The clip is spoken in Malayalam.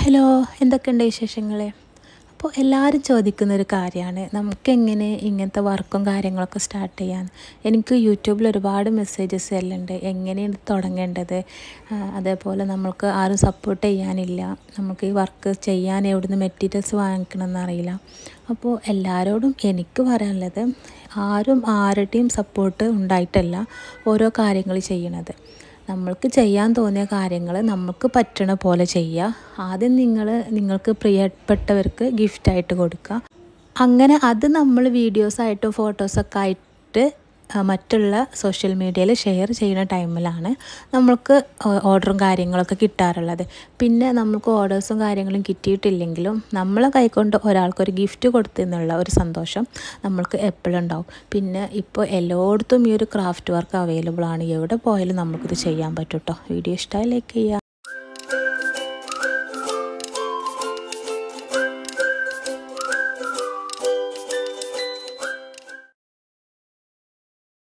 ഹലോ എന്തൊക്കെയുണ്ട് വിശേഷങ്ങൾ അപ്പോൾ എല്ലാവരും ചോദിക്കുന്നൊരു കാര്യമാണ് നമുക്കെങ്ങനെ ഇങ്ങനത്തെ വർക്കും കാര്യങ്ങളൊക്കെ സ്റ്റാർട്ട് ചെയ്യാൻ എനിക്ക് യൂട്യൂബിൽ ഒരുപാട് മെസ്സേജസ് എല്ലാം ഉണ്ട് എങ്ങനെയാണ് തുടങ്ങേണ്ടത് അതേപോലെ നമ്മൾക്ക് ആരും സപ്പോർട്ട് ചെയ്യാനില്ല നമുക്ക് ഈ വർക്ക് ചെയ്യാൻ എവിടുന്ന് മെറ്റീരിയൽസ് അറിയില്ല അപ്പോൾ എല്ലാവരോടും എനിക്ക് പറയാനുള്ളത് ആരും ആരുടെയും സപ്പോർട്ട് ഉണ്ടായിട്ടല്ല ഓരോ കാര്യങ്ങൾ ചെയ്യണത് നമ്മൾക്ക് ചെയ്യാൻ തോന്നിയ കാര്യങ്ങൾ നമുക്ക് പറ്റണ പോലെ ചെയ്യുക ആദ്യം നിങ്ങൾ നിങ്ങൾക്ക് പ്രിയപ്പെട്ടവർക്ക് ഗിഫ്റ്റായിട്ട് കൊടുക്കുക അങ്ങനെ അത് നമ്മൾ വീഡിയോസായിട്ടും ഫോട്ടോസൊക്കെ ആയിട്ട് മറ്റുള്ള സോഷ്യൽ മീഡിയയിൽ ഷെയർ ചെയ്യുന്ന ടൈമിലാണ് നമ്മൾക്ക് ഓർഡറും കാര്യങ്ങളൊക്കെ കിട്ടാറുള്ളത് പിന്നെ നമുക്ക് ഓർഡേഴ്സും കാര്യങ്ങളും കിട്ടിയിട്ടില്ലെങ്കിലും നമ്മളെ കൈക്കൊണ്ട് ഒരാൾക്കൊരു ഗിഫ്റ്റ് കൊടുത്തെന്നുള്ള ഒരു സന്തോഷം നമ്മൾക്ക് എപ്പോഴും ഉണ്ടാവും പിന്നെ ഇപ്പോൾ എല്ലായിടത്തും ഈ ഒരു ക്രാഫ്റ്റ് വർക്ക് അവൈലബിൾ ആണ് എവിടെ പോയാലും നമുക്കിത് ചെയ്യാൻ പറ്റും കേട്ടോ വീഡിയോ ഇഷ്ടമായി ലൈക്ക് ചെയ്യുക